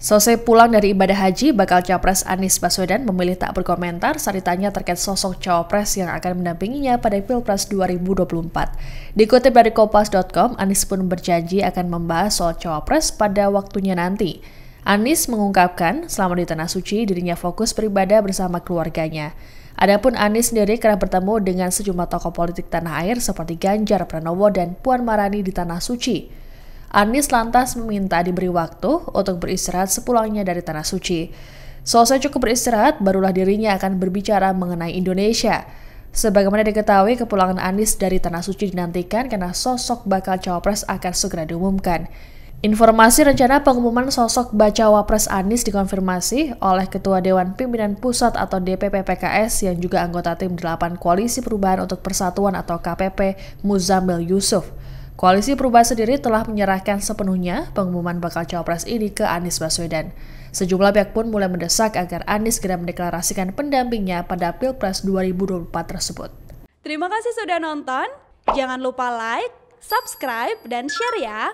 Selesai pulang dari ibadah haji, bakal capres Anies Baswedan memilih tak berkomentar saat ditanya terkait sosok cawapres yang akan mendampinginya pada Pilpres 2024. Dikutip dari kopas.com, Anies pun berjanji akan membahas soal cawapres pada waktunya nanti. Anies mengungkapkan, selama di Tanah Suci, dirinya fokus beribadah bersama keluarganya. Adapun Anies sendiri kerap bertemu dengan sejumlah tokoh politik tanah air seperti Ganjar Pranowo dan Puan Marani di Tanah Suci. Anies lantas meminta diberi waktu untuk beristirahat sepulangnya dari Tanah Suci. Selesai cukup beristirahat, barulah dirinya akan berbicara mengenai Indonesia. Sebagaimana diketahui, kepulangan Anies dari Tanah Suci dinantikan karena sosok bakal cawapres akan segera diumumkan. Informasi rencana pengumuman sosok baca wapres Anies dikonfirmasi oleh Ketua Dewan Pimpinan Pusat atau DPP PKS yang juga anggota tim 8 Koalisi Perubahan untuk Persatuan atau KPP Muzamil Yusuf. Koalisi Perubahan sendiri telah menyerahkan sepenuhnya pengumuman bakal cawapres ini ke Anies Baswedan. Sejumlah pihak pun mulai mendesak agar Anies segera mendeklarasikan pendampingnya pada Pilpres 2024 tersebut. Terima kasih sudah nonton. Jangan lupa like, subscribe, dan share ya.